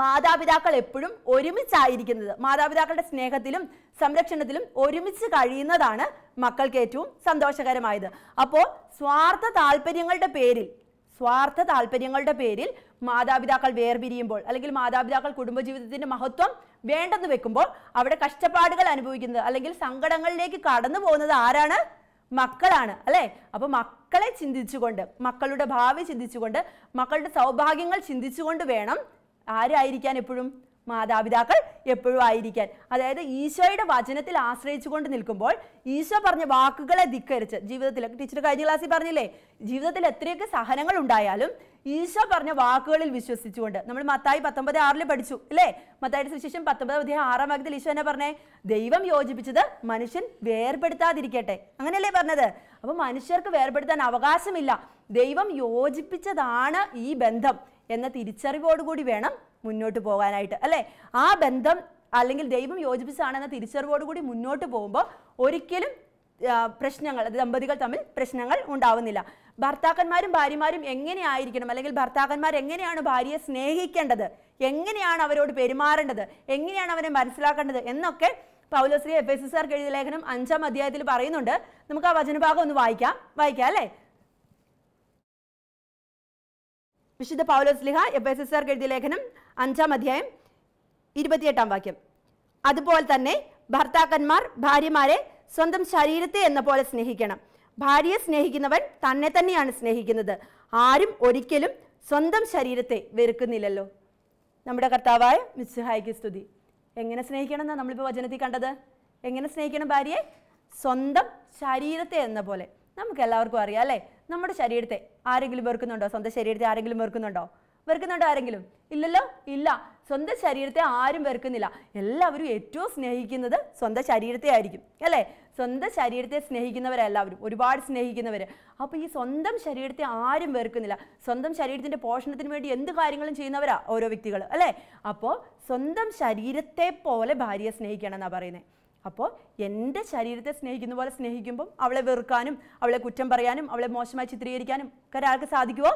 Speaker 1: മാതാപിതാക്കൾ എപ്പോഴും ഒരുമിച്ചായിരിക്കുന്നത് മാതാപിതാക്കളുടെ സ്നേഹത്തിലും സംരക്ഷണത്തിലും ഒരുമിച്ച് കഴിയുന്നതാണ് മക്കൾക്ക് ഏറ്റവും സന്തോഷകരമായത് അപ്പോൾ സ്വാർത്ഥ താല്പര്യങ്ങളുടെ പേരിൽ സ്വാർത്ഥ താല്പര്യങ്ങളുടെ പേരിൽ മാതാപിതാക്കൾ വേർപിരിയുമ്പോൾ അല്ലെങ്കിൽ മാതാപിതാക്കൾ കുടുംബജീവിതത്തിന്റെ മഹത്വം വേണ്ടെന്ന് വെക്കുമ്പോൾ അവിടെ കഷ്ടപ്പാടുകൾ അനുഭവിക്കുന്നത് അല്ലെങ്കിൽ സങ്കടങ്ങളിലേക്ക് കടന്നു പോകുന്നത് ആരാണ് മക്കളാണ് അല്ലേ അപ്പൊ മക്കളെ ചിന്തിച്ചുകൊണ്ട് മക്കളുടെ ഭാവി ചിന്തിച്ചുകൊണ്ട് മക്കളുടെ സൗഭാഗ്യങ്ങൾ ചിന്തിച്ചുകൊണ്ട് വേണം ആരായിരിക്കാൻ എപ്പോഴും മാതാപിതാക്കൾ എപ്പോഴും ആയിരിക്കാൻ അതായത് ഈശോയുടെ വചനത്തിൽ ആശ്രയിച്ചുകൊണ്ട് നിൽക്കുമ്പോൾ ഈശോ പറഞ്ഞ വാക്കുകളെ ധിക്കരിച്ച് ജീവിതത്തിൽ ടീച്ചർ കഴിഞ്ഞ ക്ലാസ്സിൽ പറഞ്ഞില്ലേ ജീവിതത്തിൽ എത്രയൊക്കെ സഹനങ്ങൾ ഉണ്ടായാലും ഈശോ പറഞ്ഞ വാക്കുകളിൽ വിശ്വസിച്ചുകൊണ്ട് നമ്മൾ മത്തായി പത്തൊമ്പത് ആറിൽ പഠിച്ചു അല്ലേ മത്തായിയുടെ സുശേഷം പത്തൊമ്പത് അധ്യായം ആറാം വാക്യത്തിൽ ഈശോ എന്നെ പറഞ്ഞേ ദൈവം യോജിപ്പിച്ചത് മനുഷ്യൻ വേർപെടുത്താതിരിക്കട്ടെ അങ്ങനെയല്ലേ പറഞ്ഞത് അപ്പോൾ മനുഷ്യർക്ക് വേർപെടുത്താൻ അവകാശമില്ല ദൈവം യോജിപ്പിച്ചതാണ് ഈ ബന്ധം എന്ന തിരിച്ചറിവോടുകൂടി വേണം മുന്നോട്ട് പോകാനായിട്ട് അല്ലേ ആ ബന്ധം അല്ലെങ്കിൽ ദൈവം യോജിപ്പിച്ചതാണെന്ന തിരിച്ചറിവോടുകൂടി മുന്നോട്ട് പോകുമ്പോൾ ഒരിക്കലും പ്രശ്നങ്ങൾ അത് ദമ്പതികൾ തമ്മിൽ പ്രശ്നങ്ങൾ ഉണ്ടാവുന്നില്ല ഭർത്താക്കന്മാരും ഭാര്യമാരും എങ്ങനെയായിരിക്കണം അല്ലെങ്കിൽ ഭർത്താക്കന്മാർ എങ്ങനെയാണ് ഭാര്യയെ സ്നേഹിക്കേണ്ടത് എങ്ങനെയാണ് അവരോട് പെരുമാറേണ്ടത് എങ്ങനെയാണ് അവരെ മനസ്സിലാക്കേണ്ടത് എന്നൊക്കെ പൗലോശ്രീ എഫ് എസ് എസ് എഴുതിയ ലേഖനം അഞ്ചാം അധ്യായത്തിൽ പറയുന്നുണ്ട് നമുക്ക് ആ വചനഭാഗം ഒന്ന് വായിക്കാം വായിക്കാം അല്ലേ വിശുദ്ധ പൗലോസ്ലിഹ എഫ് എസ് എസ് ആർ എഴുതിയ ലേഖനം അഞ്ചാം അധ്യായം ഇരുപത്തിയെട്ടാം വാക്യം അതുപോലെ തന്നെ ഭർത്താക്കന്മാർ ഭാര്യമാരെ സ്വന്തം ശരീരത്തെ എന്ന പോലെ സ്നേഹിക്കണം ഭാര്യയെ സ്നേഹിക്കുന്നവൻ തന്നെ തന്നെയാണ് സ്നേഹിക്കുന്നത് ആരും ഒരിക്കലും സ്വന്തം ശരീരത്തെ വെറുക്കുന്നില്ലല്ലോ നമ്മുടെ കർത്താവായ മിസ്സുഹായിക്ക് സ്തുതി എങ്ങനെ സ്നേഹിക്കണം എന്നാണ് നമ്മളിപ്പോൾ വചനത്തിൽ കണ്ടത് എങ്ങനെ സ്നേഹിക്കണം ഭാര്യയെ സ്വന്തം ശരീരത്തെ എന്ന പോലെ നമുക്ക് എല്ലാവർക്കും അറിയാം അല്ലേ നമ്മുടെ ശരീരത്തെ ആരെങ്കിലും വെറുക്കുന്നുണ്ടോ സ്വന്തം ശരീരത്തെ ആരെങ്കിലും വെറുക്കുന്നുണ്ടോ വെറുക്കുന്നുണ്ടോ ആരെങ്കിലും ഇല്ലല്ലോ ഇല്ല സ്വന്തം ശരീരത്തെ ആരും വെറുക്കുന്നില്ല എല്ലാവരും ഏറ്റവും സ്നേഹിക്കുന്നത് സ്വന്തം ശരീരത്തെ ആയിരിക്കും അല്ലേ സ്വന്തം ശരീരത്തെ സ്നേഹിക്കുന്നവരെല്ലാവരും ഒരുപാട് സ്നേഹിക്കുന്നവർ അപ്പോൾ ഈ സ്വന്തം ശരീരത്തെ ആരും വെറുക്കുന്നില്ല സ്വന്തം ശരീരത്തിൻ്റെ പോഷണത്തിന് വേണ്ടി എന്ത് കാര്യങ്ങളും ചെയ്യുന്നവരാ ഓരോ വ്യക്തികൾ അല്ലേ അപ്പോൾ സ്വന്തം ശരീരത്തെ പോലെ ഭാര്യയെ സ്നേഹിക്കണം എന്നാണ് പറയുന്നത് അപ്പോൾ എൻ്റെ ശരീരത്തെ സ്നേഹിക്കുന്ന പോലെ സ്നേഹിക്കുമ്പം അവളെ വെറുക്കാനും അവളെ കുറ്റം പറയാനും അവളെ മോശമായി ചിത്രീകരിക്കാനും ഒക്കെ ഒരാൾക്ക് സാധിക്കുമോ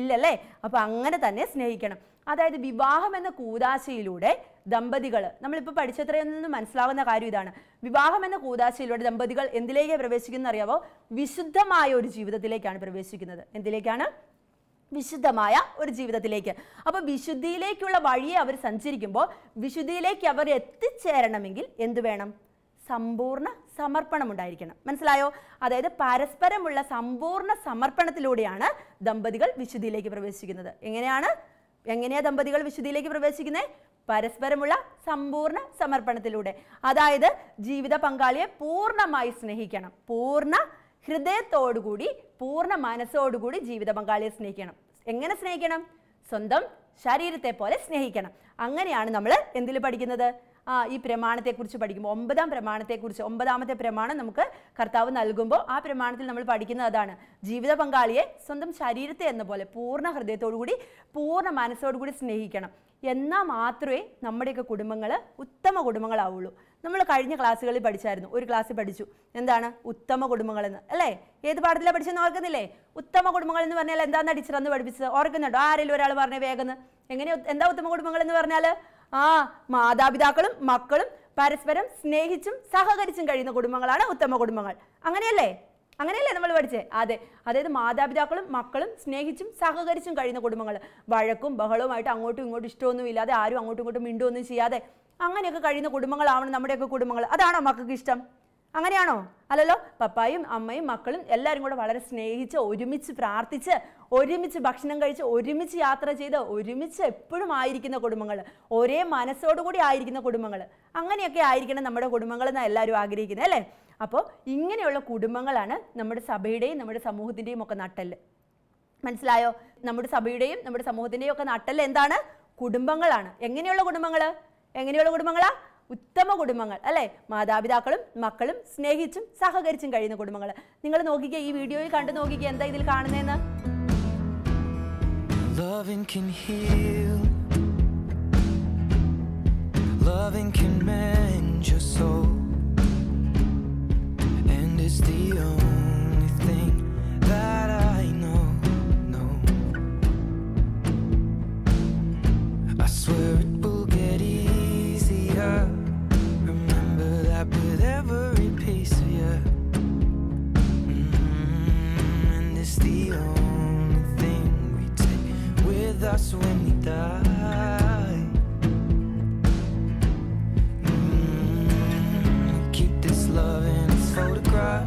Speaker 1: ഇല്ലല്ലേ അപ്പോൾ അങ്ങനെ തന്നെ സ്നേഹിക്കണം അതായത് വിവാഹം എന്ന കൂതാശയിലൂടെ ദമ്പതികൾ നമ്മളിപ്പോൾ പഠിച്ചത്രയിൽ നിന്ന് മനസ്സിലാവുന്ന കാര്യം ഇതാണ് വിവാഹം എന്ന കൂതാശയിലൂടെ ദമ്പതികൾ എന്തിലേക്ക് പ്രവേശിക്കുന്ന അറിയാവോ വിശുദ്ധമായ ഒരു ജീവിതത്തിലേക്കാണ് പ്രവേശിക്കുന്നത് എന്തിലേക്കാണ് വിശുദ്ധമായ ഒരു ജീവിതത്തിലേക്ക് അപ്പോൾ വിശുദ്ധിയിലേക്കുള്ള വഴിയെ അവർ സഞ്ചരിക്കുമ്പോൾ വിശുദ്ധിയിലേക്ക് അവർ എത്തിച്ചേരണമെങ്കിൽ എന്തു വേണം സമ്പൂർണ്ണ സമർപ്പണം ഉണ്ടായിരിക്കണം മനസ്സിലായോ അതായത് പരസ്പരമുള്ള സമ്പൂർണ്ണ സമർപ്പണത്തിലൂടെയാണ് ദമ്പതികൾ വിശുദ്ധിയിലേക്ക് പ്രവേശിക്കുന്നത് എങ്ങനെയാണ് എങ്ങനെയാണ് ദമ്പതികൾ വിശുദ്ധിയിലേക്ക് പ്രവേശിക്കുന്നത് പരസ്പരമുള്ള സമ്പൂർണ്ണ സമർപ്പണത്തിലൂടെ അതായത് ജീവിത പങ്കാളിയെ പൂർണ്ണമായി സ്നേഹിക്കണം പൂർണ്ണ ഹൃദയത്തോടുകൂടി പൂർണ്ണ മനസ്സോടുകൂടി ജീവിത പങ്കാളിയെ സ്നേഹിക്കണം എങ്ങനെ സ്നേഹിക്കണം സ്വന്തം ശരീരത്തെ പോലെ സ്നേഹിക്കണം അങ്ങനെയാണ് നമ്മൾ എന്തിൽ പഠിക്കുന്നത് ഈ പ്രമാണത്തെക്കുറിച്ച് പഠിക്കുമ്പോൾ ഒമ്പതാം പ്രമാണത്തെക്കുറിച്ച് ഒമ്പതാമത്തെ പ്രമാണം നമുക്ക് കർത്താവ് നൽകുമ്പോൾ ആ പ്രമാണത്തിൽ നമ്മൾ പഠിക്കുന്നത് അതാണ് ജീവിത പങ്കാളിയെ സ്വന്തം ശരീരത്തെ എന്ന പോലെ പൂർണ്ണ ഹൃദയത്തോടുകൂടി പൂർണ്ണ മനസ്സോടുകൂടി സ്നേഹിക്കണം എന്നാൽ മാത്രമേ നമ്മുടെയൊക്കെ കുടുംബങ്ങൾ ഉത്തമ കുടുംബങ്ങളാവുള്ളൂ നമ്മൾ കഴിഞ്ഞ ക്ലാസ്സുകളിൽ പഠിച്ചായിരുന്നു ഒരു ക്ലാസ്സിൽ പഠിച്ചു എന്താണ് ഉത്തമ കുടുംബങ്ങളെന്ന് അല്ലേ ഏത് പാഠത്തിലാണ് പഠിച്ചെന്ന് ഓർക്കുന്നില്ലേ ഉത്തമ കുടുംബങ്ങൾ എന്ന് പറഞ്ഞാൽ എന്താണ് ടീച്ചർ അന്ന് പഠിപ്പിച്ചത് ഓർക്കുന്നുണ്ടോ ആരെങ്കിലും ഒരാൾ പറഞ്ഞ വേഗം എങ്ങനെ എന്താ ഉത്തമ കുടുംബങ്ങൾ എന്ന് പറഞ്ഞാൽ ആ മാതാപിതാക്കളും മക്കളും പരസ്പരം സ്നേഹിച്ചും സഹകരിച്ചും കഴിയുന്ന കുടുംബങ്ങളാണ് ഉത്തമ കുടുംബങ്ങൾ അങ്ങനെയല്ലേ അങ്ങനെയല്ലേ നമ്മൾ പഠിച്ചേ അതെ അതായത് മാതാപിതാക്കളും മക്കളും സ്നേഹിച്ചും സഹകരിച്ചും കഴിയുന്ന കുടുംബങ്ങൾ വഴക്കും ബഹളവുമായിട്ട് അങ്ങോട്ടും ഇങ്ങോട്ടും ഇഷ്ടമൊന്നും ഇല്ലാതെ ആരും അങ്ങോട്ടും ഇങ്ങോട്ടും മിണ്ടുമൊന്നും ചെയ്യാതെ അങ്ങനെയൊക്കെ കഴിയുന്ന കുടുംബങ്ങളാവണം നമ്മുടെയൊക്കെ കുടുംബങ്ങൾ അതാണോ മക്കൾക്ക് ഇഷ്ടം അങ്ങനെയാണോ അല്ലല്ലോ പപ്പായും അമ്മയും മക്കളും എല്ലാവരും കൂടെ വളരെ സ്നേഹിച്ച് ഒരുമിച്ച് പ്രാർത്ഥിച്ച് ഒരുമിച്ച് ഭക്ഷണം കഴിച്ച് ഒരുമിച്ച് യാത്ര ചെയ്ത് ഒരുമിച്ച് എപ്പോഴും ആയിരിക്കുന്ന കുടുംബങ്ങൾ ഒരേ മനസ്സോടുകൂടി ആയിരിക്കുന്ന കുടുംബങ്ങൾ അങ്ങനെയൊക്കെ ആയിരിക്കണം നമ്മുടെ കുടുംബങ്ങൾ എന്നാണ് എല്ലാവരും ആഗ്രഹിക്കുന്നത് അല്ലേ അപ്പോൾ ഇങ്ങനെയുള്ള കുടുംബങ്ങളാണ് നമ്മുടെ സഭയുടെയും നമ്മുടെ സമൂഹത്തിൻ്റെയും ഒക്കെ നട്ടല് മനസ്സിലായോ നമ്മുടെ സഭയുടെയും നമ്മുടെ സമൂഹത്തിൻ്റെയും ഒക്കെ നട്ടല് എന്താണ് കുടുംബങ്ങളാണ് എങ്ങനെയുള്ള കുടുംബങ്ങൾ എങ്ങനെയുള്ള കുടുംബങ്ങളാണ് ഉത്തമ കുടുംബങ്ങൾ അല്ലേ മാതാപിതാക്കളും മക്കളും സ്നേഹിച്ചും സഹകരിച്ചും കഴിയുന്ന കുടുംബങ്ങൾ നിങ്ങൾ നോക്കിക്കുക ഈ വീഡിയോയിൽ കണ്ടു നോക്കിക്കുക എന്താ ഇതിൽ കാണുന്നതെന്ന് Loving can heal. Loving can mend your soul. And it's the only thing that I know. No. I swear. with us when we die. Mm, keep this love in photograph.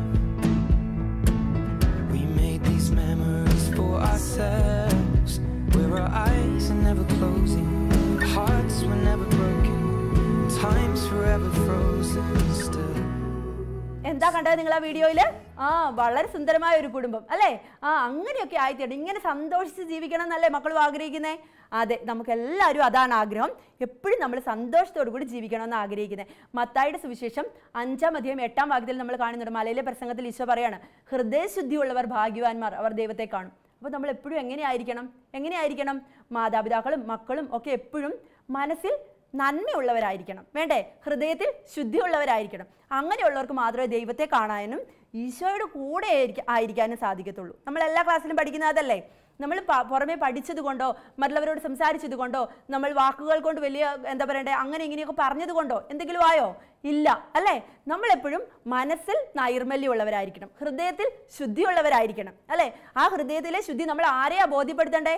Speaker 1: We made these memories for ourselves, where our eyes are never closing, hearts were never broken, time's forever frozen still. ആ വളരെ സുന്ദരമായ ഒരു കുടുംബം അല്ലേ ആ അങ്ങനെയൊക്കെ ആയിത്തീരണം ഇങ്ങനെ സന്തോഷിച്ച് ജീവിക്കണം എന്നല്ലേ മക്കളും ആഗ്രഹിക്കുന്നത് അതെ നമുക്കെല്ലാവരും അതാണ് ആഗ്രഹം എപ്പോഴും നമ്മൾ സന്തോഷത്തോടു കൂടി ജീവിക്കണമെന്ന് ആഗ്രഹിക്കുന്നത് മത്തായുടെ സുവിശേഷം അഞ്ചാം അധികം എട്ടാം ഭാഗത്തിൽ നമ്മൾ കാണുന്നുണ്ട് മലയിലെ പ്രസംഗത്തിൽ ഈശോ പറയാണ് ഹൃദയശുദ്ധിയുള്ളവർ ഭാഗ്യവാന്മാർ അവർ ദൈവത്തെ കാണും അപ്പോൾ നമ്മൾ എപ്പോഴും എങ്ങനെയായിരിക്കണം എങ്ങനെയായിരിക്കണം മാതാപിതാക്കളും മക്കളും ഒക്കെ എപ്പോഴും മനസ്സിൽ നന്മയുള്ളവരായിരിക്കണം വേണ്ടേ ഹൃദയത്തിൽ ശുദ്ധിയുള്ളവരായിരിക്കണം അങ്ങനെയുള്ളവർക്ക് മാത്രമേ ദൈവത്തെ കാണാനും ഈശോയുടെ കൂടെ ആയിരിക്കാനും സാധിക്കത്തുള്ളൂ നമ്മൾ എല്ലാ ക്ലാസ്സിലും പഠിക്കുന്ന അതല്ലേ നമ്മൾ പുറമെ പഠിച്ചത് കൊണ്ടോ മറ്റുള്ളവരോട് സംസാരിച്ചത് കൊണ്ടോ നമ്മൾ വാക്കുകൾ കൊണ്ട് വലിയ എന്താ പറയണ്ടേ അങ്ങനെ ഇങ്ങനെയൊക്കെ പറഞ്ഞത് കൊണ്ടോ എന്തെങ്കിലും ആയോ ഇല്ല അല്ലേ നമ്മളെപ്പോഴും മനസ്സിൽ നൈർമല്യമുള്ളവരായിരിക്കണം ഹൃദയത്തിൽ ശുദ്ധിയുള്ളവരായിരിക്കണം അല്ലേ ആ ഹൃദയത്തിലെ ശുദ്ധി നമ്മൾ ആരെയാ ബോധ്യപ്പെടുത്തണ്ടേ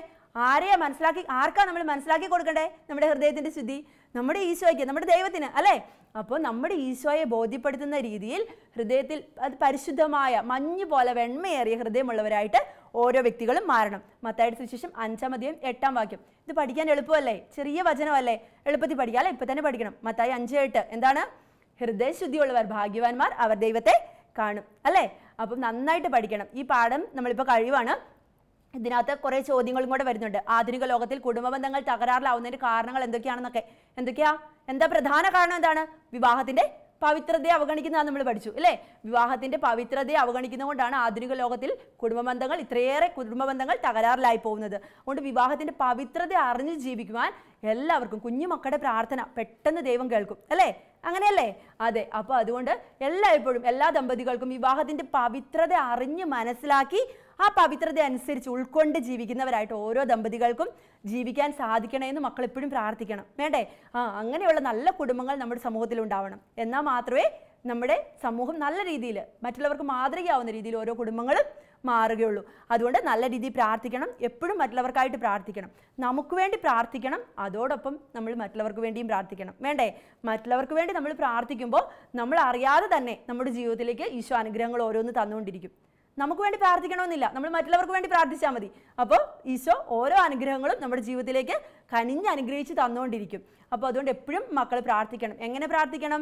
Speaker 1: ആരെയാ മനസ്സിലാക്കി ആർക്കാ നമ്മൾ മനസ്സിലാക്കി കൊടുക്കണ്ടേ നമ്മുടെ ഹൃദയത്തിൻ്റെ ശുദ്ധി നമ്മുടെ ഈശോയ്ക്ക് നമ്മുടെ ദൈവത്തിന് അല്ലേ അപ്പോൾ നമ്മുടെ ഈശോയെ ബോധ്യപ്പെടുത്തുന്ന രീതിയിൽ ഹൃദയത്തിൽ അത് പരിശുദ്ധമായ മഞ്ഞ് പോലെ വെണ്മയേറിയ ഹൃദയമുള്ളവരായിട്ട് ഓരോ വ്യക്തികളും മാറണം മത്തായിട്ട് ശേഷം അഞ്ചാം അധ്യയം എട്ടാം വാക്യം ഇത് പഠിക്കാൻ എളുപ്പമല്ലേ ചെറിയ വചനമല്ലേ എളുപ്പത്തിൽ പഠിക്കുക അല്ലേ ഇപ്പം തന്നെ പഠിക്കണം മത്തായി അഞ്ച് എട്ട് എന്താണ് ഹൃദയശുദ്ധിയുള്ളവർ ഭാഗ്യവാന്മാർ അവർ ദൈവത്തെ കാണും അല്ലേ അപ്പം നന്നായിട്ട് പഠിക്കണം ഈ പാഠം നമ്മളിപ്പോൾ കഴിവാണ് ഇതിനകത്ത് കുറേ ചോദ്യങ്ങളും കൂടെ വരുന്നുണ്ട് ആധുനിക ലോകത്തിൽ കുടുംബബന്ധങ്ങൾ തകരാറിലാവുന്നതിന് കാരണങ്ങൾ എന്തൊക്കെയാണെന്നൊക്കെ എന്തൊക്കെയാ എന്താ പ്രധാന കാരണം എന്താണ് വിവാഹത്തിന്റെ പവിത്രതയെ അവഗണിക്കുന്നതാണ് നമ്മൾ പഠിച്ചു അല്ലേ വിവാഹത്തിന്റെ പവിത്രതയെ അവഗണിക്കുന്നതുകൊണ്ടാണ് ആധുനിക ലോകത്തിൽ കുടുംബബന്ധങ്ങൾ ഇത്രയേറെ കുടുംബബന്ധങ്ങൾ തകരാറിലായി പോകുന്നത് അതുകൊണ്ട് വിവാഹത്തിന്റെ പവിത്രത അറിഞ്ഞ് ജീവിക്കുവാൻ എല്ലാവർക്കും കുഞ്ഞുമക്കളുടെ പ്രാർത്ഥന പെട്ടെന്ന് ദൈവം കേൾക്കും അല്ലേ അങ്ങനെയല്ലേ അതെ അപ്പോൾ അതുകൊണ്ട് എല്ലായ്പ്പോഴും എല്ലാ ദമ്പതികൾക്കും വിവാഹത്തിന്റെ പവിത്രത അറിഞ്ഞ് മനസ്സിലാക്കി ആ പവിത്രത അനുസരിച്ച് ഉൾക്കൊണ്ട് ജീവിക്കുന്നവരായിട്ട് ഓരോ ദമ്പതികൾക്കും ജീവിക്കാൻ സാധിക്കണമെന്ന് മക്കൾ എപ്പോഴും പ്രാർത്ഥിക്കണം വേണ്ടേ ആ അങ്ങനെയുള്ള നല്ല കുടുംബങ്ങൾ നമ്മുടെ സമൂഹത്തിൽ ഉണ്ടാവണം എന്നാൽ മാത്രമേ നമ്മുടെ സമൂഹം നല്ല രീതിയിൽ മറ്റുള്ളവർക്ക് മാതൃകയാവുന്ന രീതിയിൽ ഓരോ കുടുംബങ്ങളും മാറുകയുള്ളൂ അതുകൊണ്ട് നല്ല രീതിയിൽ പ്രാർത്ഥിക്കണം എപ്പോഴും മറ്റുള്ളവർക്കായിട്ട് പ്രാർത്ഥിക്കണം നമുക്ക് വേണ്ടി പ്രാർത്ഥിക്കണം അതോടൊപ്പം നമ്മൾ മറ്റുള്ളവർക്ക് വേണ്ടിയും പ്രാർത്ഥിക്കണം വേണ്ടേ മറ്റുള്ളവർക്ക് വേണ്ടി നമ്മൾ പ്രാർത്ഥിക്കുമ്പോൾ നമ്മൾ അറിയാതെ തന്നെ നമ്മുടെ ജീവിതത്തിലേക്ക് ഈശോ അനുഗ്രഹങ്ങൾ ഓരോന്ന് തന്നുകൊണ്ടിരിക്കും നമുക്ക് വേണ്ടി പ്രാർത്ഥിക്കണമെന്നില്ല നമ്മൾ മറ്റുള്ളവർക്ക് വേണ്ടി പ്രാർത്ഥിച്ചാൽ മതി അപ്പോൾ ഈശോ ഓരോ അനുഗ്രഹങ്ങളും നമ്മുടെ ജീവിതത്തിലേക്ക് കനിഞ്ഞ് അനുഗ്രഹിച്ച് തന്നുകൊണ്ടിരിക്കും അപ്പോൾ അതുകൊണ്ട് എപ്പോഴും മക്കൾ പ്രാർത്ഥിക്കണം എങ്ങനെ പ്രാർത്ഥിക്കണം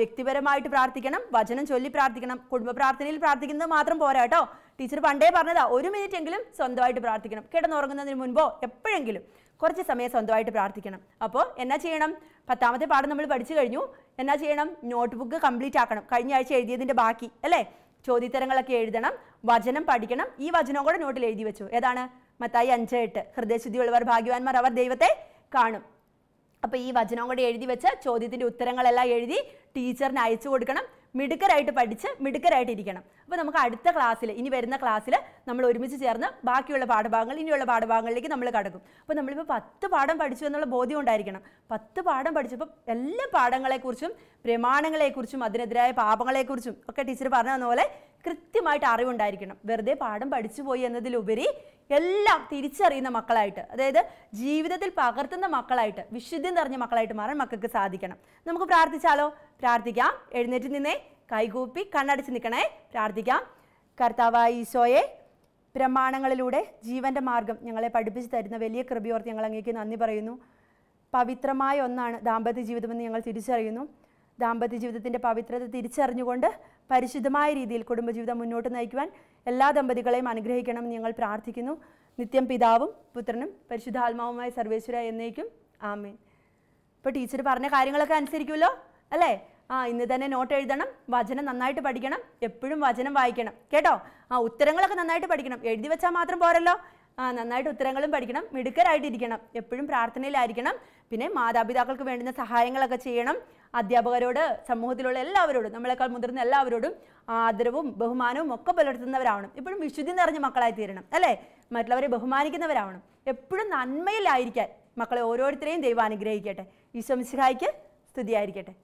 Speaker 1: വ്യക്തിപരമായിട്ട് പ്രാർത്ഥിക്കണം വചനം ചൊല്ലി പ്രാർത്ഥിക്കണം കുടുംബ പ്രാർത്ഥനയിൽ പ്രാർത്ഥിക്കുന്നത് മാത്രം പോരാ കേട്ടോ ടീച്ചർ പണ്ടേ പറഞ്ഞതാ ഒരു മിനിറ്റ് എങ്കിലും സ്വന്തമായിട്ട് പ്രാർത്ഥിക്കണം കിടന്നുറങ്ങുന്നതിന് മുൻപോ എപ്പോഴെങ്കിലും കുറച്ച് സമയം സ്വന്തമായിട്ട് പ്രാർത്ഥിക്കണം അപ്പോൾ എന്നാ ചെയ്യണം പത്താമത്തെ പാഠം നമ്മൾ പഠിച്ചു കഴിഞ്ഞു എന്നാ ചെയ്യണം നോട്ട് ബുക്ക് കംപ്ലീറ്റ് ആക്കണം കഴിഞ്ഞ ആഴ്ച എഴുതിയതിൻ്റെ ബാക്കി അല്ലേ ചോദ്യത്തരങ്ങളൊക്കെ എഴുതണം വചനം പഠിക്കണം ഈ വചനം കൂടെ നോട്ടിൽ എഴുതി വെച്ചു ഏതാണ് മത്തായി അഞ്ച് എട്ട് ഹൃദയശുദ്ധിയുള്ളവർ ഭാഗ്യവാന്മാർ അവർ ദൈവത്തെ കാണും അപ്പോൾ ഈ വചനം കൂടെ എഴുതി വെച്ച് ചോദ്യത്തിന്റെ ഉത്തരങ്ങളെല്ലാം എഴുതി ടീച്ചറിന് അയച്ചു കൊടുക്കണം മിടുക്കരായിട്ട് പഠിച്ച് മിടുക്കരായിട്ട് ഇരിക്കണം അപ്പോൾ നമുക്ക് അടുത്ത ക്ലാസ്സിൽ ഇനി വരുന്ന ക്ലാസ്സിൽ നമ്മൾ ഒരുമിച്ച് ചേർന്ന് ബാക്കിയുള്ള പാഠഭാഗങ്ങൾ ഇനിയുള്ള പാഠഭാഗങ്ങളിലേക്ക് നമ്മൾ കടക്കും അപ്പോൾ നമ്മളിപ്പോൾ പത്ത് പാഠം പഠിച്ചു എന്നുള്ള ബോധ്യം ഉണ്ടായിരിക്കണം പത്ത് പാഠം പഠിച്ചപ്പോൾ എല്ലാ പാഠങ്ങളെക്കുറിച്ചും പ്രമാണങ്ങളെക്കുറിച്ചും അതിനെതിരായ പാപങ്ങളെക്കുറിച്ചും ഒക്കെ ടീച്ചർ പറഞ്ഞ പോലെ കൃത്യമായിട്ട് അറിവുണ്ടായിരിക്കണം വെറുതെ പാഠം പഠിച്ചു പോയി എന്നതിലുപരി എല്ലാം തിരിച്ചറിയുന്ന മക്കളായിട്ട് അതായത് ജീവിതത്തിൽ പകർത്തുന്ന മക്കളായിട്ട് വിശുദ്ധി നിറഞ്ഞ മക്കളായിട്ട് മാറാൻ മക്കൾക്ക് സാധിക്കണം നമുക്ക് പ്രാർത്ഥിച്ചാലോ പ്രാർത്ഥിക്കാം എഴുന്നേറ്റ് നിന്നേ കൈകൂപ്പി കണ്ണടിച്ച് നിൽക്കണേ പ്രാർത്ഥിക്കാം കർത്താവായ ഈശോയെ പ്രമാണങ്ങളിലൂടെ ജീവന്റെ മാർഗം ഞങ്ങളെ പഠിപ്പിച്ചു തരുന്ന വലിയ കൃപയോർത്ത് ഞങ്ങൾ അങ്ങേക്ക് നന്ദി പറയുന്നു പവിത്രമായ ഒന്നാണ് ദാമ്പത്യ ജീവിതമെന്ന് ഞങ്ങൾ തിരിച്ചറിയുന്നു ദാമ്പത്യ ജീവിതത്തിൻ്റെ പവിത്രത തിരിച്ചറിഞ്ഞുകൊണ്ട് പരിശുദ്ധമായ രീതിയിൽ കുടുംബജീവിതം മുന്നോട്ട് നയിക്കുവാൻ എല്ലാ ദമ്പതികളെയും അനുഗ്രഹിക്കണമെന്ന് ഞങ്ങൾ പ്രാർത്ഥിക്കുന്നു നിത്യം പിതാവും പുത്രനും പരിശുദ്ധാത്മാവുമായ സർവേശ്വര എന്നേക്കും ആമീൻ ഇപ്പോൾ ടീച്ചർ പറഞ്ഞ കാര്യങ്ങളൊക്കെ അനുസരിക്കുമല്ലോ അല്ലേ ആ ഇന്ന് തന്നെ നോട്ട് എഴുതണം വചനം നന്നായിട്ട് പഠിക്കണം എപ്പോഴും വചനം വായിക്കണം കേട്ടോ ആ ഉത്തരങ്ങളൊക്കെ നന്നായിട്ട് പഠിക്കണം എഴുതി വെച്ചാൽ മാത്രം പോരല്ലോ ആ നന്നായിട്ട് ഉത്തരങ്ങളും പഠിക്കണം മിടുക്കരായിട്ടിരിക്കണം എപ്പോഴും പ്രാർത്ഥനയിലായിരിക്കണം പിന്നെ മാതാപിതാക്കൾക്ക് വേണ്ടുന്ന സഹായങ്ങളൊക്കെ ചെയ്യണം അധ്യാപകരോട് സമൂഹത്തിലുള്ള എല്ലാവരോടും നമ്മളെക്കാൾ മുതിർന്ന എല്ലാവരോടും ആദരവും ബഹുമാനവും ഒക്കെ പുലർത്തുന്നവരാവണം എപ്പോഴും വിശുദ്ധി നിറഞ്ഞ മക്കളായി തീരണം അല്ലേ മറ്റുള്ളവരെ ബഹുമാനിക്കുന്നവരാവണം എപ്പോഴും നന്മയിലായിരിക്കാൻ മക്കളെ ഓരോരുത്തരെയും ദൈവം അനുഗ്രഹിക്കട്ടെ ഈശോ സ്തുതിയായിരിക്കട്ടെ